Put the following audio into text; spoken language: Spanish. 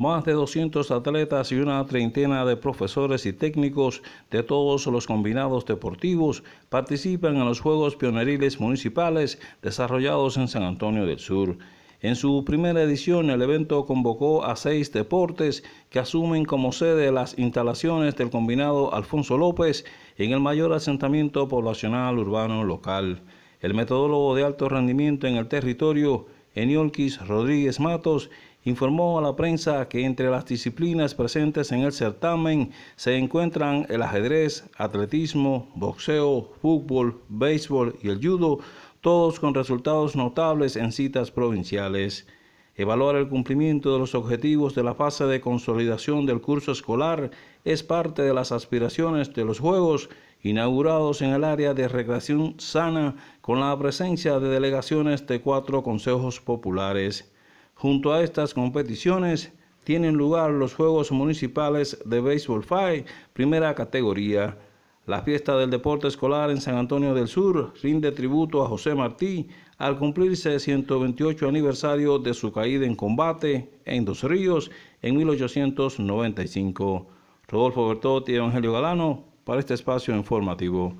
Más de 200 atletas y una treintena de profesores y técnicos de todos los combinados deportivos participan en los Juegos Pioneriles Municipales desarrollados en San Antonio del Sur. En su primera edición, el evento convocó a seis deportes que asumen como sede las instalaciones del combinado Alfonso López en el mayor asentamiento poblacional urbano local. El metodólogo de alto rendimiento en el territorio, Eniolquis Rodríguez Matos informó a la prensa que entre las disciplinas presentes en el certamen se encuentran el ajedrez, atletismo, boxeo, fútbol, béisbol y el judo, todos con resultados notables en citas provinciales. Evaluar el cumplimiento de los objetivos de la fase de consolidación del curso escolar es parte de las aspiraciones de los Juegos inaugurados en el área de recreación sana con la presencia de delegaciones de cuatro consejos populares. Junto a estas competiciones tienen lugar los Juegos Municipales de Béisbol fight e, primera categoría, la fiesta del deporte escolar en San Antonio del Sur rinde tributo a José Martí al cumplirse 128 aniversario de su caída en combate en Dos Ríos en 1895. Rodolfo Bertotti y Evangelio Galano para este espacio informativo.